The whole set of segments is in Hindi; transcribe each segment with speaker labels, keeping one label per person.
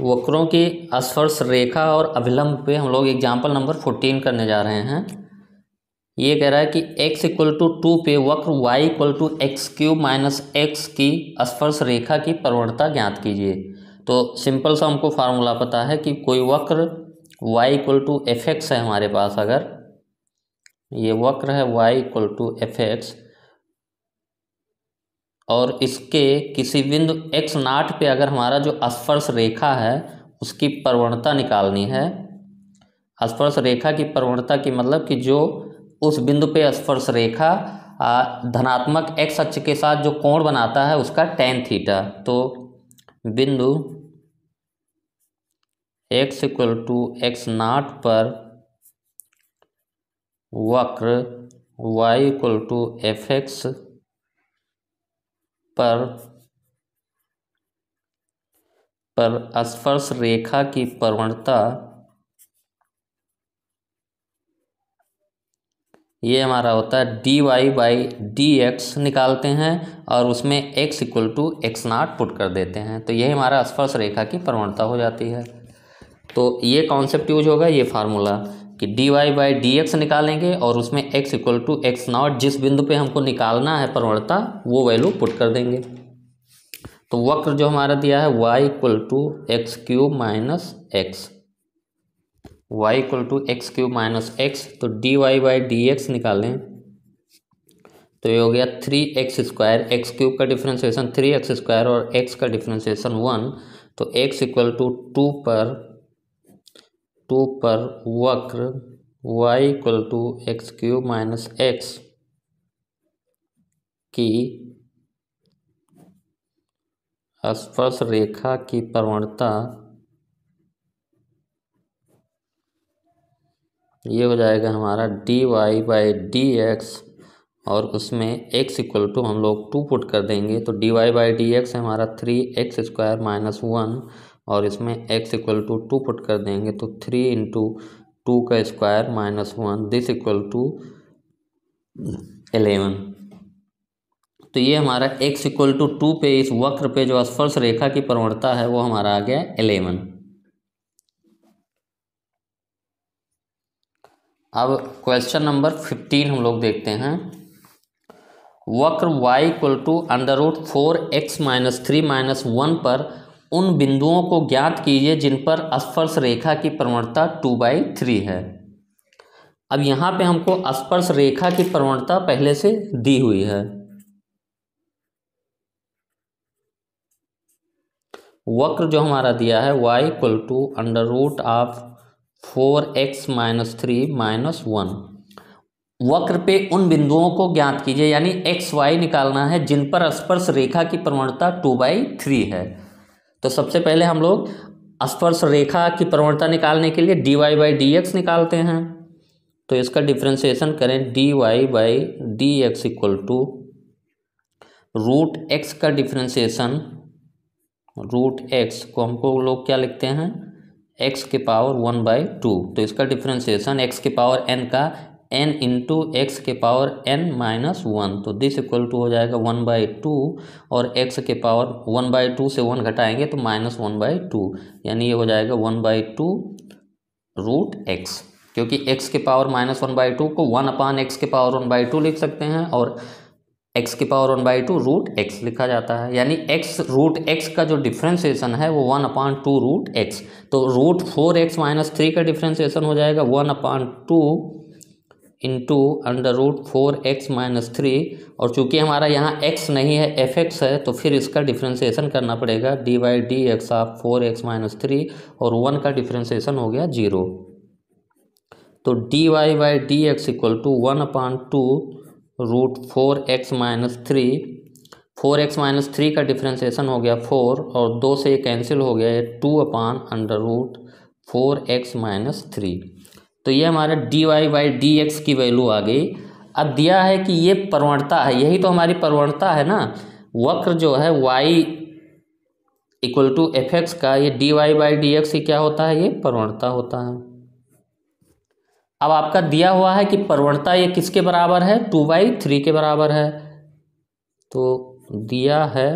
Speaker 1: वक्रों की स्पर्श रेखा और अभिलंब पे हम लोग एग्जाम्पल नंबर फोर्टीन करने जा रहे हैं ये कह रहा है कि x इक्वल टू टू पे वक्र y equal to x cube minus x की स्पर्श रेखा की प्रवणता ज्ञात कीजिए तो सिंपल सा हमको फार्मूला पता है कि कोई वक्र y equal to f x है हमारे पास अगर ये वक्र है y equal to f x और इसके किसी बिंदु एक्स नाट पे अगर हमारा जो स्पर्श रेखा है उसकी प्रवणता निकालनी है स्पर्श रेखा की प्रवणता की मतलब कि जो उस बिंदु पे स्पर्श रेखा धनात्मक एक्स अक्ष के साथ जो कोण बनाता है उसका टेन थीटा तो बिंदु x equal to x naught पर वक्र y equal to f x पर पर स्पर्श रेखा की प्रवणता ये हमारा होता है d y by d x निकालते हैं और उसमें x equal to x naught put कर देते हैं तो यही हमारा स्पर्श रेखा की प्रवणता हो जाती है तो ये कॉन्सेप्ट यूज होगा ये फार्मूला कि d y by d x निकालेंगे और उसमें x equal to x naught जिस बिंदु पे हमको निकालना है प्रवणता वो वैल्यू पुट कर देंगे तो वक्र जो हमारा दिया है y equal to x cube minus x y equal to x cube minus x तो d y by d x निकालें तो ये हो गया three x square x cube का डिफ्रेंसिएशन थ्री एक्स स्क्वायर और एक्स का डिफ्रेंसिएशन वन तो एक्स इक्वल टू टू पर टू पर वक्र y equal to x cube minus x की स्पर्श रेखा की प्रवणता ये हो जाएगा हमारा d y by d x और उसमें x इक्वल टू हम लोग टू पुट कर देंगे तो dy y by d x हमारा three x square minus one और इसमें x equal to two put कर देंगे तो थ्री इंटू टू का square minus one this equal to eleven तो ये हमारा x इक्वल टू टू पे इस वक्र पे जो स्पर्श रेखा की प्रवणता है वो हमारा आ गया एलेवन अब क्वेश्चन नंबर फिफ्टीन हम लोग देखते हैं वक्र y equal to under root four x minus three minus one पर उन बिंदुओं को ज्ञात कीजिए जिन पर स्पर्श रेखा की प्रवणता टू बाई थ्री है अब यहाँ पे हमको स्पर्श रेखा की प्रवणता पहले से दी हुई है वक्र जो हमारा दिया है y equal to under root of four x minus three minus one वक्र पे उन बिंदुओं को ज्ञात कीजिए यानी एक्स वाई निकालना है जिन पर स्पर्श रेखा की प्रवणता टू बाई थ्री है तो सबसे पहले हम लोग स्पर्श रेखा की प्रवणता निकालने के लिए d y by d x निकालते हैं तो इसका डिफ्रेंसिएशन करें d y by d x equal to root x का डिफ्रेंसिएशन रूट एक्स को हमको लोग क्या लिखते हैं एक्स के पावर वन बाई टू तो इसका डिफ्रेंसिएशन एक्स के पावर एन का एन इंटू एक्स के पावर एन माइनस वन तो दिस इक्वल टू हो जाएगा वन बाई टू और एक्स के पावर वन बाई टू से वन घटाएंगे तो माइनस वन बाई टू यानी ये हो जाएगा one by two root x क्योंकि एक्स के power minus one by two को वन अपान एक्स के पावर वन बाई टू लिख सकते हैं और एक्स के power one by two root x लिखा जाता है यानी एक्स रूट एक्स का जो डिफ्रेंसिएशन है वो one upon two root x तो root four x minus three का डिफ्रेंसिएशन हो जाएगा one upon two into under root four x minus three और चूँकि हमारा यहाँ एक्स नहीं है एफ एक्स है तो फिर इसका डिफ्रेंसीसन करना पड़ेगा d y d x of four x minus three और वन का डिफ्रेंसीसन हो गया जीरो तो d y y d x equal to one upon two root four x minus three four x minus three का डिफ्रेंसीसन हो गया फोर और दो से कैंसिल हो गया two upon under root four x minus three तो ये हमारा d y by d x की वैल्यू आ गई अब दिया है कि ये प्रवणता है यही तो हमारी प्रवणता है ना वक्र जो है y equal to f x का ये d y by d x क्या होता है ये प्रवणता होता है अब आपका दिया हुआ है कि प्रवणता ये किसके बराबर है टू बाई थ्री के बराबर है तो दिया है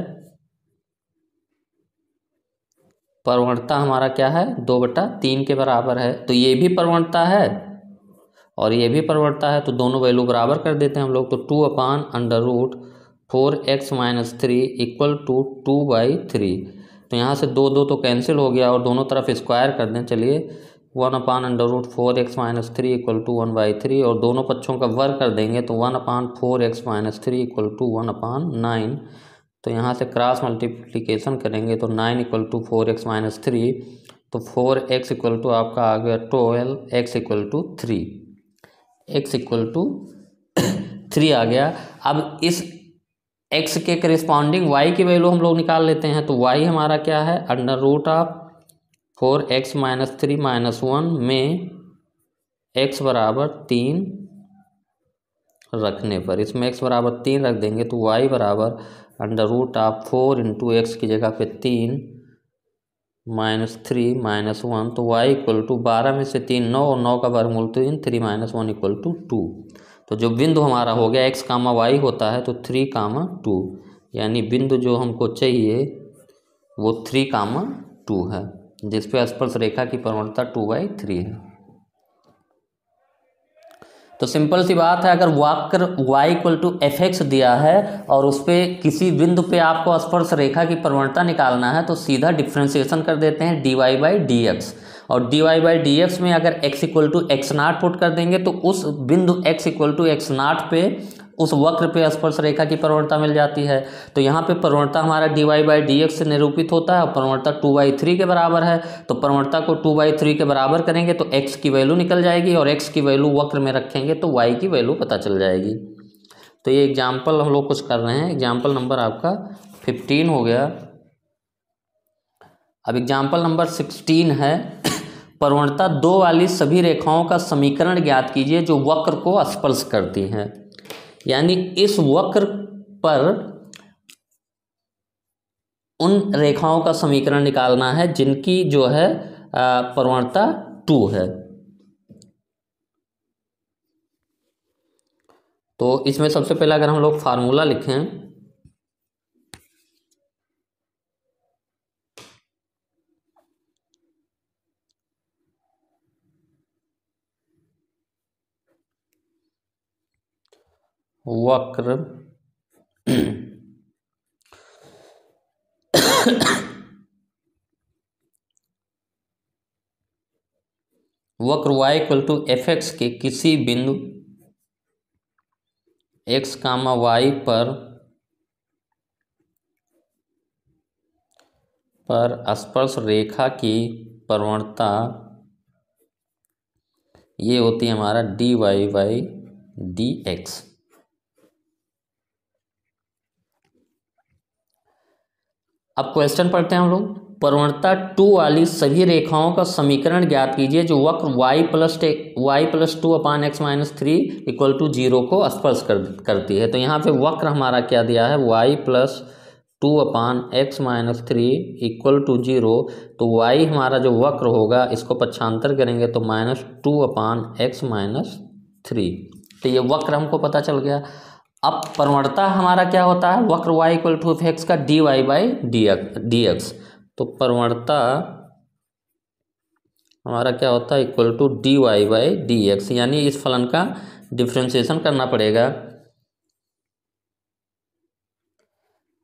Speaker 1: प्रवणता हमारा क्या है दो बटा तीन के बराबर है तो ये भी प्रवणता है और ये भी प्रवणता है तो दोनों वैल्यू बराबर कर देते हैं हम लोग तो two upon under root four x minus three equal to two by three तो यहाँ से दो दो तो कैंसिल हो गया और दोनों तरफ स्क्वायर कर दें चलिए one upon under root four x minus three equal to one by three और दोनों पक्षों का वर्ग कर देंगे तो one upon four x minus three equal to one upon nine तो यहाँ से क्रॉस मल्टीप्लीकेशन करेंगे तो nine equal to four x minus three तो फोर एक्स इक्वल टू आपका आ गया twelve x equal to three x equal to three आ गया अब इस एक्स के करिस्पॉन्डिंग वाई की वैल्यू हम लोग निकाल लेते हैं तो वाई हमारा क्या है under root of four x minus three minus one में एक्स बराबर तीन रखने पर इसमें एक्स बराबर तीन रख देंगे तो वाई बराबर अंडर रूट आप फोर इंटू एक्स की जगह पे तीन माइनस थ्री माइनस वन तो वाई इक्वल टू बारह में से तीन नौ और नौ का वर्गमूल तो इन three minus one equal to two तो जो बिंदु हमारा हो गया एक्स कामा वाई होता है तो थ्री कामा टू यानी बिंदु जो हमको चाहिए वो थ्री कामा टू है जिस स्पर्श रेखा की प्रवणता टू बाई थ्री है तो सिंपल सी बात है अगर वाक्र y equal to f x दिया है और उस पर किसी बिंदु पे आपको स्पर्श रेखा की प्रवणता निकालना है तो सीधा डिफ्रेंसिएशन कर देते हैं d y by d x और d y by d x में अगर x equal to x naught put कर देंगे तो उस बिंदु x equal to x naught पर उस वक्र पे स्पर्श रेखा की प्रवणता मिल जाती है तो यहाँ पे प्रवणता हमारा d y by d x से निरूपित होता है प्रवणता टू बाई थ्री के बराबर है तो प्रवणता को टू बाई थ्री के बराबर करेंगे तो एक्स की वैल्यू निकल जाएगी और एक्स की वैल्यू वक्र में रखेंगे तो वाई की वैल्यू पता चल जाएगी तो ये एग्जाम्पल हम लोग कुछ कर रहे हैं एग्जाम्पल नंबर आपका फिफ्टीन हो गया अब एग्जाम्पल नंबर सिक्सटीन है प्रवणता दो वाली सभी रेखाओं का समीकरण ज्ञात कीजिए जो वक्र को स्पर्श करती हैं यानी इस वक्र पर उन रेखाओं का समीकरण निकालना है जिनकी जो है प्रवणता टू है तो इसमें सबसे पहले अगर हम लोग फार्मूला लिखें वक्र वक्र y equal to f x के किसी बिंदु x कामा y पर पर स्पर्श रेखा की प्रवणता ये होती है हमारा d y by d x अब क्वेश्चन पढ़ते हैं हम लोग प्रवणता टू वाली सभी रेखाओं का समीकरण ज्ञात कीजिए जो वक्र y plus y plus two upon x minus three equal to zero को स्पर्श कर करती है तो यहाँ पे वक्र हमारा क्या दिया है y plus two upon x minus three equal to zero तो y हमारा जो वक्र होगा इसको पक्षांतर करेंगे तो minus two upon x minus three तो ये वक्र हमको पता चल गया अब प्रवणता हमारा क्या होता है वक्र y equal to f x का d y by d x तो प्रवणता हमारा क्या होता है equal to d y by d x यानी इस फलन का डिफ्रेंसिएशन करना पड़ेगा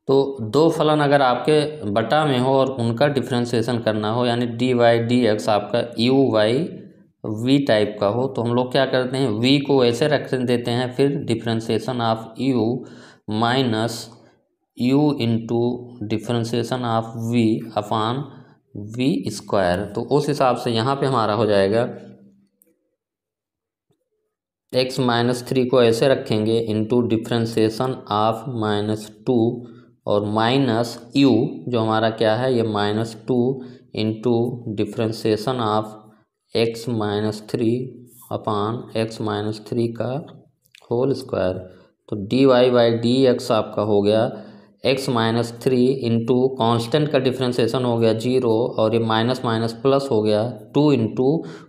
Speaker 1: तो दो फलन अगर आपके बटा में हो और उनका डिफ्रेंशिएशन करना हो यानी डी वाई डी एक्स आपका यू वाई वी टाइप का हो तो हम लोग क्या करते हैं वी को ऐसे रख देते हैं फिर differentiation of u minus u into differentiation of v upon v square तो उस हिसाब से यहाँ पे हमारा हो जाएगा एक्स माइनस थ्री को ऐसे रखेंगे into differentiation of minus two और माइनस यू जो हमारा क्या है ये minus two into differentiation of x minus three upon x minus three का होल स्क्वायर तो d y by d x आपका हो गया x minus three into constant का डिफ्रेंसीसन हो गया जीरो और ये माइनस माइनस प्लस हो गया टू इंटू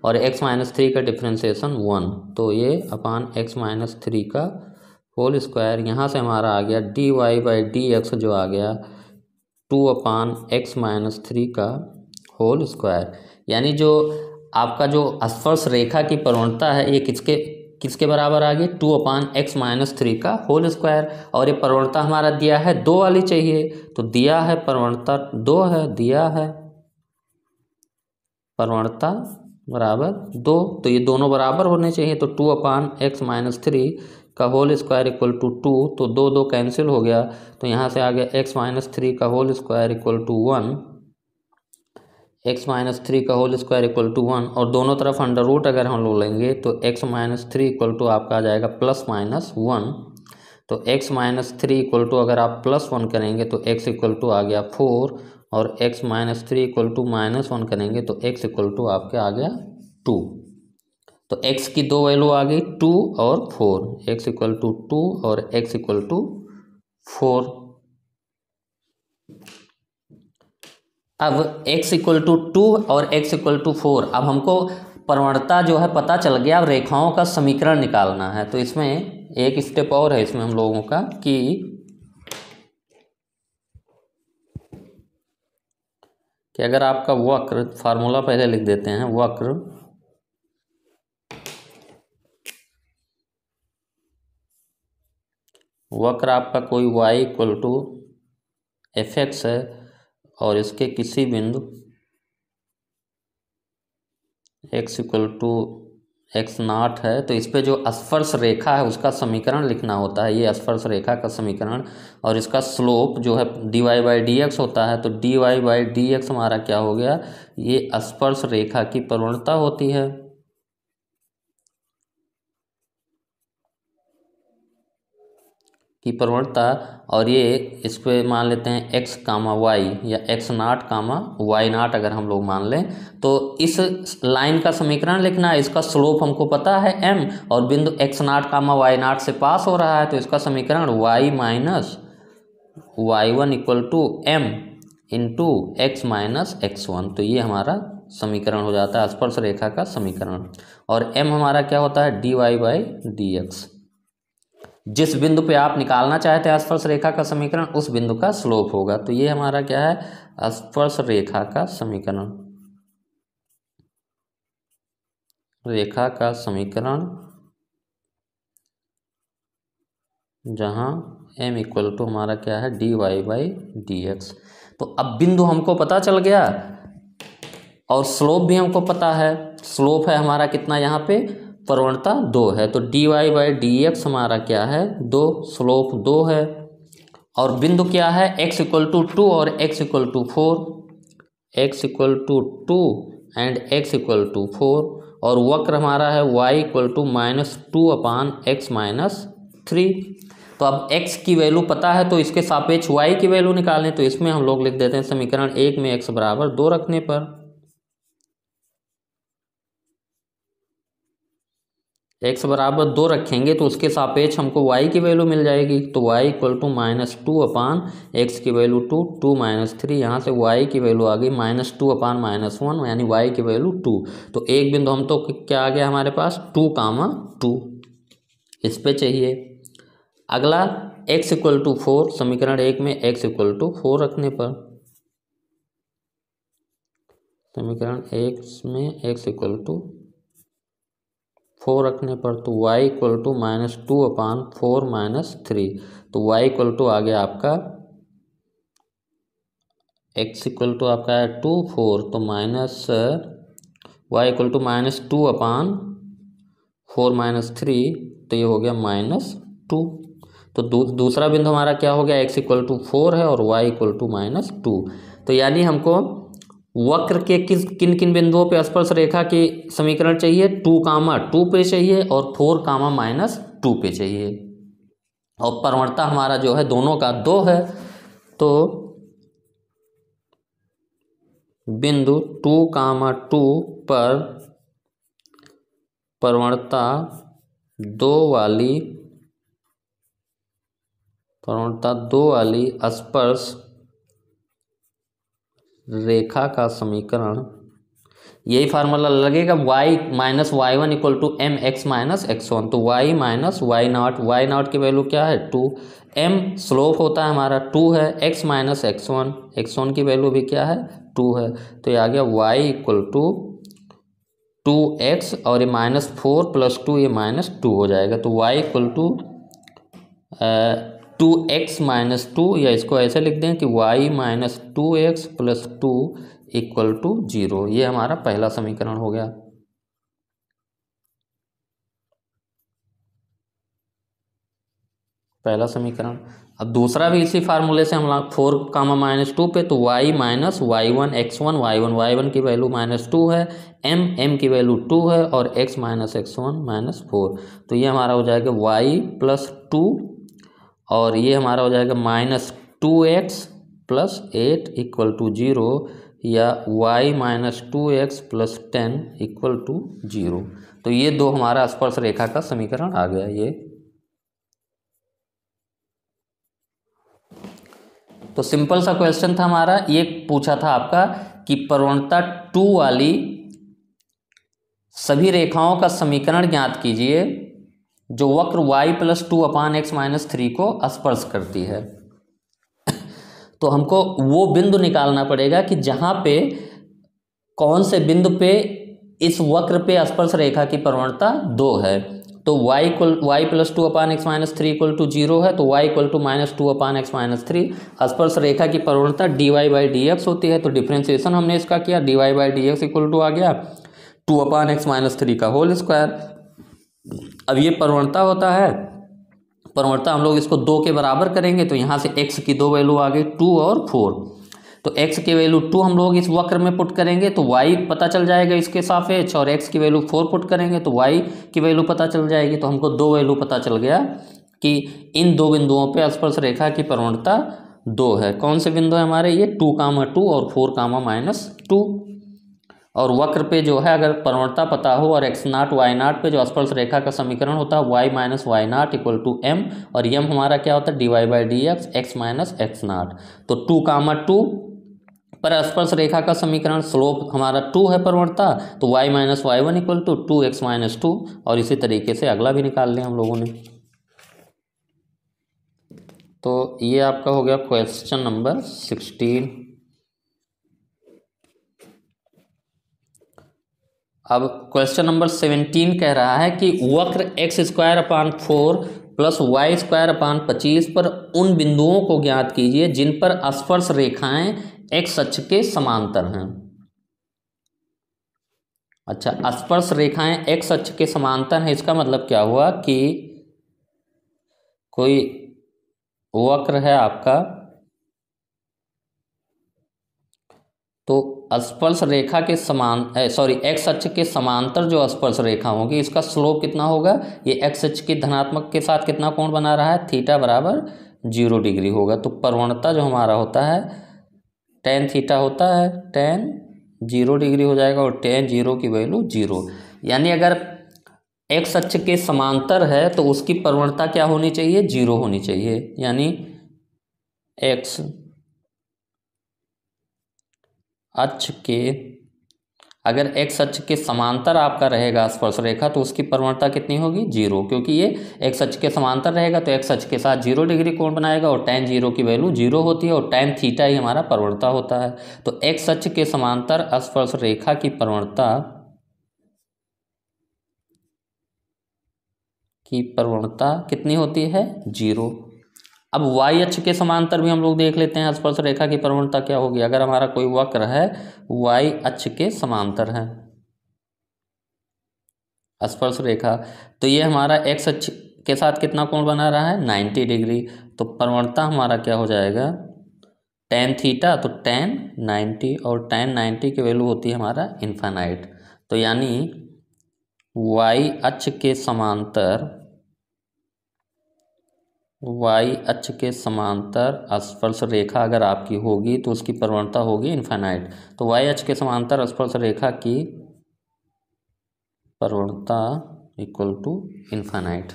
Speaker 1: और एक्स माइनस थ्री का डिफ्रेंसीसन वन तो ये अपान एक्स माइनस थ्री का होल स्क्वायर यहाँ से हमारा आ गया d y by d x जो आ गया two upon x minus three का होल स्क्वायर यानी जो आपका जो स्पर्श रेखा की प्रवणता है ये किसके किसके बराबर आ गई two upon x minus three का होल स्क्वायर और ये प्रवणता हमारा दिया है दो वाली चाहिए तो दिया है प्रवणता दो है दिया है प्रवणता बराबर दो तो ये दोनों बराबर होने चाहिए तो two upon x minus three का whole square equal to two तो दो दो कैंसिल हो गया तो यहाँ से आ गया एक्स माइनस थ्री का whole square equal to one x minus three का whole square equal to one और दोनों तरफ अंडर रूट अगर हम लोग लेंगे तो x minus three equal to आपका आ जाएगा प्लस माइनस वन तो x minus three equal to अगर आप प्लस वन करेंगे तो एक्स इक्वल टू आ गया फोर और x minus three equal to minus one करेंगे तो एक्स इक्वल टू आपके आ गया टू तो एक्स की दो वैल्यू आ गई टू और four x equal to two और एक्स इक्वल टू फोर अब x इक्वल टू टू और x इक्वल टू फोर अब हमको प्रवणता जो है पता चल गया अब रेखाओं का समीकरण निकालना है तो इसमें एक स्टेप और है इसमें हम लोगों का कि कि अगर आपका वक्र फार्मूला पहले लिख देते हैं वक्र वक्र आपका कोई y equal to f x है और इसके किसी बिंदु x equal to x naught है तो इस पर जो स्पर्श रेखा है उसका समीकरण लिखना होता है ये स्पर्श रेखा का समीकरण और इसका स्लोप जो है d y by d x होता है तो d y by d x हमारा क्या हो गया ये स्पर्श रेखा की प्रवणता होती है की प्रवणता और ये इसको मान लेते हैं एक्स कामा वाई या x naught comma y naught अगर हम लोग मान लें तो इस लाइन का समीकरण लिखना है इसका स्लोप हमको पता है एम और बिंदु एक्स नाट कामा वाई नाट से पास हो रहा है तो इसका समीकरण y minus y one equal to m into x minus x one तो ये हमारा समीकरण हो जाता है स्पर्श रेखा का समीकरण और एम हमारा क्या होता है d y by d x जिस बिंदु पे आप निकालना चाहते हैं स्पर्श रेखा का समीकरण उस बिंदु का स्लोप होगा तो ये हमारा क्या है स्पर्श रेखा का समीकरण रेखा का समीकरण जहां m इक्वल टू हमारा क्या है d y by d x तो अब बिंदु हमको पता चल गया और स्लोप भी हमको पता है स्लोप है हमारा कितना यहाँ पे प्रवणता दो है तो d y by d x हमारा क्या है दो स्लोप दो है और बिंदु क्या है एक्स इक्वल टू टू और x equal to four x equal to two and x equal to four और वक्र हमारा है y equal to minus two upon x minus three तो अब x की वैल्यू पता है तो इसके सापेक्ष y की वैल्यू निकालें तो इसमें हम लोग लिख देते हैं समीकरण एक में x बराबर दो रखने पर एक्स बराबर दो रखेंगे तो उसके सापेक्ष हमको वाई की वैल्यू मिल जाएगी तो y equal to minus two upon x की value two two minus three यहाँ से वाई की वैल्यू आ गई minus two upon minus one यानी वाई की वैल्यू टू तो एक बिंदु हम तो क्या आ गया हमारे पास टू कामा टू इस पर चाहिए अगला एक्स इक्वल टू फोर समीकरण एक में एक्स इक्वल टू फोर रखने पर समीकरण एक्स में एक्स इक्वल टू फोर रखने पर तो y equal to minus two upon four minus three तो y इक्वल टू आ गया आपका x इक्वल टू आपका है टू फोर तो minus y equal to minus two upon four minus three तो ये हो गया माइनस टू तो दू, दूसरा बिंदु हमारा क्या हो गया x इक्वल टू फोर है और y equal to minus two तो यानी हमको वक्र के किस किन किन बिंदुओं पर स्पर्श रेखा के समीकरण चाहिए टू कामा टू पे चाहिए और फोर कामा माइनस टू पे चाहिए और प्रवणता हमारा जो है दोनों का दो है तो बिंदु टू कामा टू पर प्रवणता दो वाली प्रवणता दो वाली स्पर्श रेखा का समीकरण यही फार्मूला लगेगा y minus y one equal to m x minus x one तो y minus y naught y naught की वैल्यू क्या है टू एम स्लोप होता है हमारा टू है x minus x one x one की वैल्यू भी क्या है टू है तो ये आ गया y equal to two x और ये माइनस फोर प्लस टू ये माइनस टू हो जाएगा तो y equal to two x minus two या इसको ऐसे लिख दें कि y minus two x plus two equal to zero ये हमारा पहला समीकरण हो गया पहला समीकरण अब दूसरा भी इसी फार्मूले से हम लोग फोर कामा माइनस टू पे तो y minus y one x one y one y one की वैल्यू माइनस टू है एम एम की वैल्यू टू है और x minus x one minus four तो ये हमारा हो जाएगा वाई प्लस टू और ये हमारा हो जाएगा minus two x plus eight equal to zero या y minus two x plus ten equal to zero तो ये दो हमारा स्पर्श रेखा का समीकरण आ गया ये तो सिंपल सा क्वेश्चन था हमारा ये पूछा था आपका कि प्रवणता टू वाली सभी रेखाओं का समीकरण ज्ञात कीजिए जो वक्र y plus two upon x minus three को स्पर्श करती है तो हमको वो बिंदु निकालना पड़ेगा कि जहाँ पे कौन से बिंदु पे इस वक्र पे स्पर्श रेखा की प्रवणता दो है तो y equal y plus two upon x minus three equal to zero है तो y equal to minus two upon x minus three स्पर्श रेखा की प्रवणता dy y by d x होती है तो डिफ्रेंसिएशन हमने इसका किया dy y by d x equal to आ गया two upon x minus three का होल स्क्वायर अब ये प्रवणता होता है प्रवणता हम लोग इसको दो के बराबर करेंगे तो यहाँ से एक्स की दो वैल्यू आ गई टू और फोर तो एक्स की वैल्यू टू हम लोग इस वक्र में पुट करेंगे तो वाई पता चल जाएगा इसके एच और एक्स की वैल्यू फोर पुट करेंगे तो वाई की वैल्यू पता चल जाएगी तो हमको दो वैल्यू पता चल गया कि इन दो बिंदुओं पर स्पर्श रेखा की प्रवणता दो है कौन से बिंदु है हमारे ये टू कामा टू और फोर कामा माइनस टू और वक्र पे जो है अगर प्रवणता पता हो और एक्स नाट वाई नाट पे जो स्पर्श रेखा का समीकरण होता है y minus y naught equal to m और एम हमारा क्या होता है d y by d x x minus x naught तो टू कामा टू पर स्पर्श रेखा का समीकरण स्लोप हमारा टू है प्रवणता तो y minus y one equal to two x minus two और इसी तरीके से अगला भी निकाल लिया हम लोगों ने तो ये आपका हो गया क्वेश्चन नंबर सिक्सटीन अब क्वेश्चन नंबर सेवनटीन कह रहा है कि वक्र x square upon four plus y square upon पच्चीस पर उन बिंदुओं को ज्ञात कीजिए जिन पर स्पर्श रेखाएं एक्स अक्ष के समांतर हैं अच्छा स्पर्श रेखाएं एक्स अक्ष के समांतर हैं इसका मतलब क्या हुआ कि कोई वक्र है आपका तो स्पर्श रेखा के समान सॉरी एक्स अक्ष के समांतर जो स्पर्श रेखा होगी इसका स्लोप कितना होगा ये एक्स अक्ष के धनात्मक के साथ कितना कोण बना रहा है थीटा बराबर जीरो डिग्री होगा तो प्रवणता जो हमारा होता है टेन थीटा होता है टेन जीरो डिग्री हो जाएगा और टेन जीरो की वैल्यू जीरो यानी अगर एक्स अक्ष के समांतर है तो उसकी प्रवणता क्या होनी चाहिए जीरो होनी चाहिए यानी एक्स अक्ष के अगर एक्स अक्ष के समांतर आपका रहेगा स्पर्श रेखा तो उसकी प्रवणता कितनी होगी जीरो क्योंकि ये एक्स अक्ष के समांतर रहेगा तो एक्स अक्ष के साथ जीरो डिग्री कोण बनाएगा और टैन जीरो की वैल्यू जीरो होती है और टैन थीटा ही हमारा प्रवणता होता है तो एक्स अक्ष के समांतर स्पर्श रेखा की प्रवणता की प्रवणता कितनी होती है जीरो अब वाई अक्ष के समांतर भी हम लोग देख लेते हैं स्पर्श रेखा की प्रवणता क्या होगी अगर हमारा कोई वक्र है वाई अक्ष के समांतर है स्पर्श रेखा तो ये हमारा एक्स अक्ष के साथ कितना कोण बना रहा है नाइन्टी डिग्री तो प्रवणता हमारा क्या हो जाएगा टेन थीटा तो टेन नाइन्टी और टेन नाइन्टी की वैल्यू होती है हमारा इन्फानाइट तो यानी वाई अक्ष के समांतर वाई अक्ष के समांतर स्पर्श रेखा अगर आपकी होगी तो उसकी प्रवणता होगी इन्फेनाइट तो वाई अक्ष के समांतर स्पर्श रेखा की प्रवणता इक्वल टू इन्फेनाइट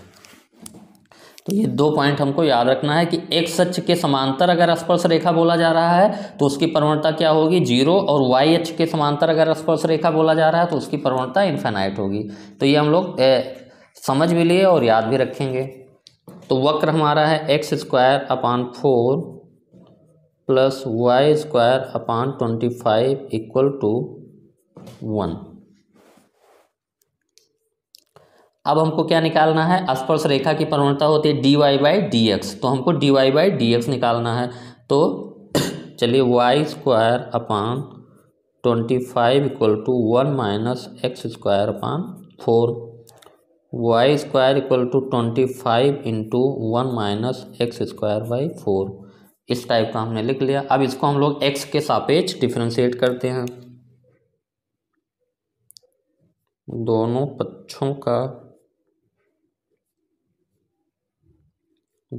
Speaker 1: तो ये दो पॉइंट हमको याद रखना है कि एक्स अक्ष के समांतर अगर स्पर्श रेखा बोला जा रहा है तो उसकी प्रवणता क्या होगी जीरो और वाई अक्ष के समांतर अगर स्पर्श रेखा बोला जा रहा है तो उसकी प्रवणता इन्फेनाइट होगी तो ये हम लोग समझ भी लिए और याद भी रखेंगे तो वक्र हमारा है x square upon four plus y square upon twenty five equal to one अब हमको क्या निकालना है स्पर्श रेखा की प्रवणता होती है d y by d x तो हमको d y by d x निकालना है तो चलिए y square upon twenty five equal to one minus x square upon four y square equal to twenty five into one minus x square by four इस टाइप का हमने लिख लिया अब इसको हम लोग एक्स के सापेक्ष डिफ्रेंशिएट करते हैं दोनों पक्षों का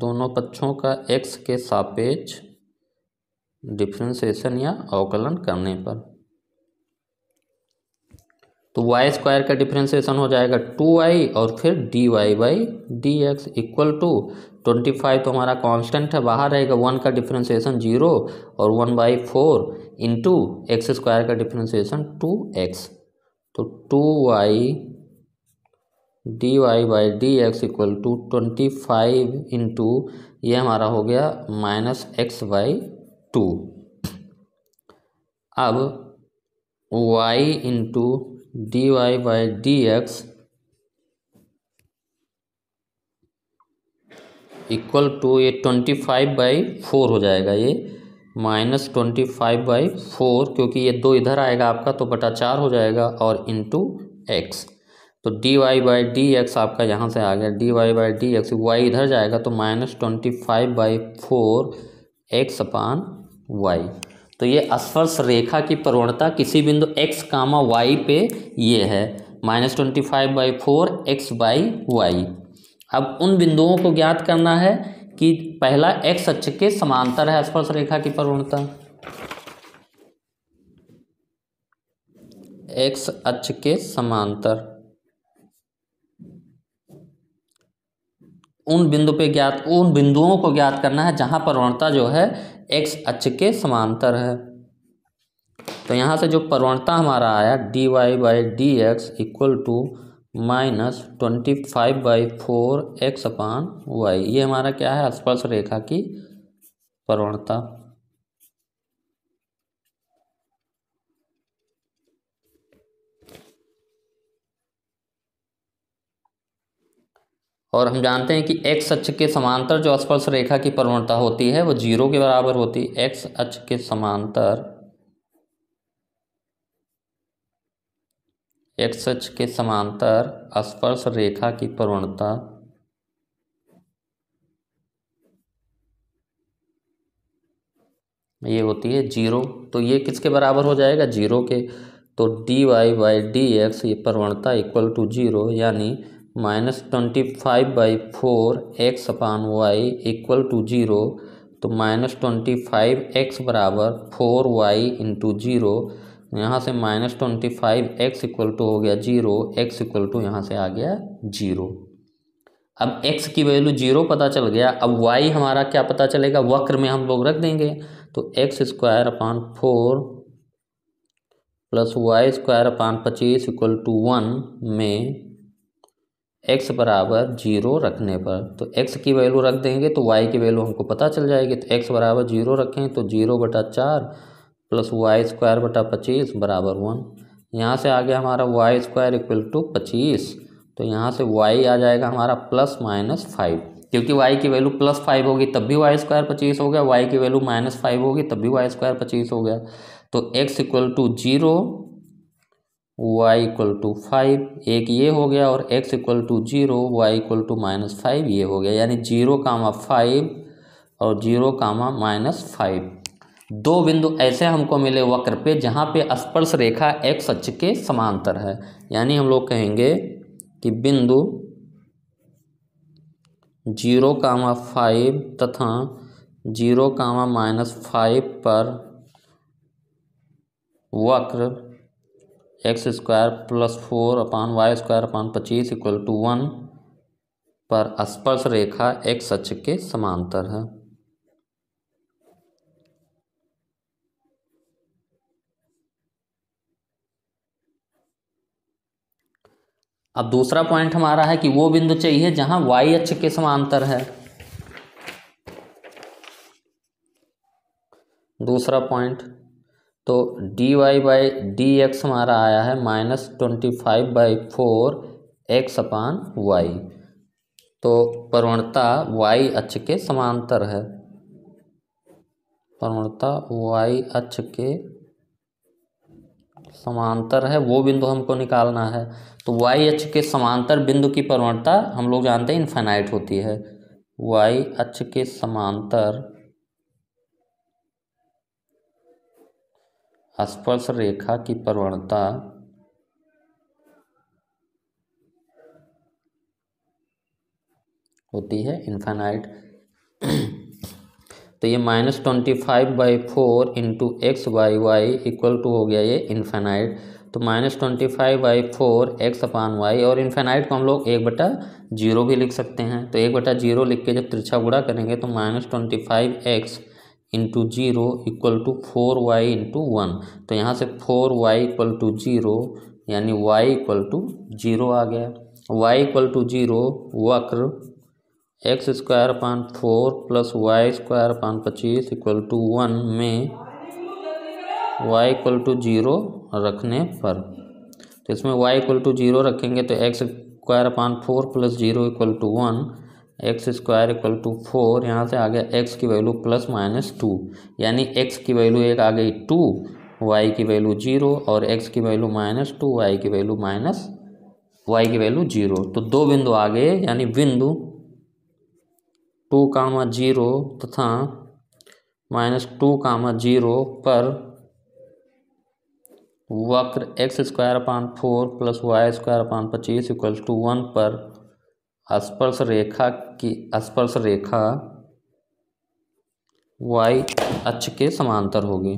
Speaker 1: दोनों पक्षों का एक्स के सापेक्ष डिफ्रेंशिएशन या अवकलन करने पर तो वाई स्क्वायर का डिफ्रेंसिएशन हो जाएगा टू वाई और फिर d y by d x equal to twenty five तो हमारा कांस्टेंट है बाहर रहेगा वन का डिफ्रेंसिएशन जीरो और one by four into x square का डिफ्रेंसिएशन टू एक्स तो two y d y by d x equal to twenty five into ये हमारा हो गया माइनस एक्स बाई टू अब y into d y by d x equal to ये ट्वेंटी फाइव बाई फोर हो जाएगा ये minus twenty five by four क्योंकि ये दो इधर आएगा आपका तो बटा चार हो जाएगा और इंटू एक्स तो d y by d x आपका यहाँ से आ गया d y by d x y इधर जाएगा तो minus twenty five by four x upon y तो ये स्पर्श रेखा की प्रवणता किसी बिंदु एक्स कामा वाई पे ये है minus twenty five by four x by y अब उन बिंदुओं को ज्ञात करना है कि पहला एक्स अक्ष के समांतर है स्पर्श रेखा की प्रवणता एक्स अक्ष के समांतर उन बिंदु पे ज्ञात उन बिंदुओं को ज्ञात करना है जहां प्रवणता जो है एक्स अक्ष के समांतर है तो यहाँ से जो प्रवणता हमारा आया d y by d x equal to minus twenty five by four x upon y ये हमारा क्या है स्पर्श रेखा की प्रवणता और हम जानते हैं कि एक्स अक्ष के समांतर जो स्पर्श रेखा की प्रवणता होती है वो जीरो के बराबर होती है एक्स अक्ष के समांतर एक्स अक्ष के समांतर स्पर्श रेखा की प्रवणता ये होती है जीरो तो ये किसके बराबर हो जाएगा जीरो के तो d y by d x ये प्रवणता इक्वल टू जीरो यानी minus twenty five by four x upon y equal to zero तो माइनस ट्वेंटी फाइव एक्स बराबर फोर वाई इंटू जीरो तो यहाँ से minus twenty five x equal to हो गया जीरो एक्स इक्वल टू यहाँ से आ गया जीरो अब एक्स की वैल्यू जीरो पता चल गया अब वाई हमारा क्या पता चलेगा वक्र में हम लोग रख देंगे तो x square upon four plus y square upon पच्चीस इक्वल टू वन में एक्स बराबर जीरो रखने पर तो एक्स की वैल्यू रख देंगे तो वाई की वैल्यू हमको पता चल जाएगी तो एक्स बराबर जीरो रखें तो जीरो बटा चार प्लस वाई स्क्वायर बटा पच्चीस बराबर वन यहाँ से आ गया हमारा वाई स्क्वायर इक्वल टू पच्चीस तो यहाँ से वाई आ जाएगा हमारा प्लस माइनस फाइव क्योंकि वाई की वैल्यू प्लस फाइव होगी तब भी वाई स्क्वायर पच्चीस हो गया वाई की वैल्यू माइनस फाइव होगी तब भी वाई स्क्वायर पच्चीस हो गया तो x equal to zero y equal to five एक ये हो गया और x equal to zero y equal to minus five ये हो गया यानी जीरो कामा फाइव और जीरो कामा माइनस फाइव दो बिंदु ऐसे हमको मिले वक्र पे जहाँ पे स्पर्श रेखा एक्स अक्ष के समांतर है यानी हम लोग कहेंगे कि बिंदु जीरो कामा फाइव तथा जीरो कामा माइनस फाइव पर वक्र x square plus four upon y square upon पच्चीस इक्वल टू वन पर स्पर्श रेखा एक्स अक्ष के समांतर है अब दूसरा पॉइंट हमारा है कि वो बिंदु चाहिए जहां वाई अक्ष के समांतर है दूसरा पॉइंट तो d y by d x हमारा आया है minus twenty five by four x upon y तो प्रवणता वाई अक्ष के समांतर है प्रवणता वाई अक्ष के समांतर है वो बिंदु हमको निकालना है तो वाई अक्ष के समांतर बिंदु की प्रवणता हम लोग जानते हैं इनफाइनाइट होती है वाई अक्ष के समांतर स्पर्श रेखा की प्रवणता होती है इन्फानाइट तो ये minus twenty five by four into x by y equal to हो गया ये इन्फेनाइट तो minus twenty five by four x upon y और इन्फेनाइट को हम लोग एक बटा जीरो भी लिख सकते हैं तो एक बटा जीरो लिख के जब तिरछा गुड़ा करेंगे तो minus twenty five x into zero equal to four y into one तो यहाँ से four y equal to zero यानी वाई इक्वल टू जीरो आ गया वाई इक्वल टू जीरो वक्र x square upon four plus y square upon पच्चीस इक्वल टू वन में वाई इक्वल टू जीरो रखने पर तो इसमें वाई इक्वल टू जीरो रखेंगे तो x square upon four plus zero equal to one x square equal to four यहाँ से आ गया एक्स की वैल्यू प्लस माइनस टू यानी एक्स की वैल्यू एक आ गई टू वाई की वैल्यू जीरो और एक्स की वैल्यू माइनस टू वाई की वैल्यू माइनस वाई की वैल्यू जीरो तो दो बिंदु आ गए यानी बिंदु टू कामा जीरो तथा माइनस टू कामा जीरो पर वक्र x square upon four plus y square upon पच्चीस इक्वल टू वन पर स्पर्श रेखा की स्पर्श रेखा वाई अक्ष के समांतर होगी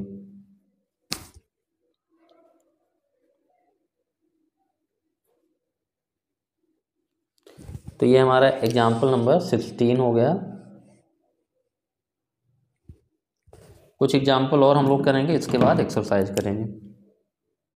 Speaker 1: तो ये हमारा एग्जाम्पल नंबर सिक्सटीन हो गया कुछ एग्जाम्पल और हम लोग करेंगे इसके बाद एक्सरसाइज करेंगे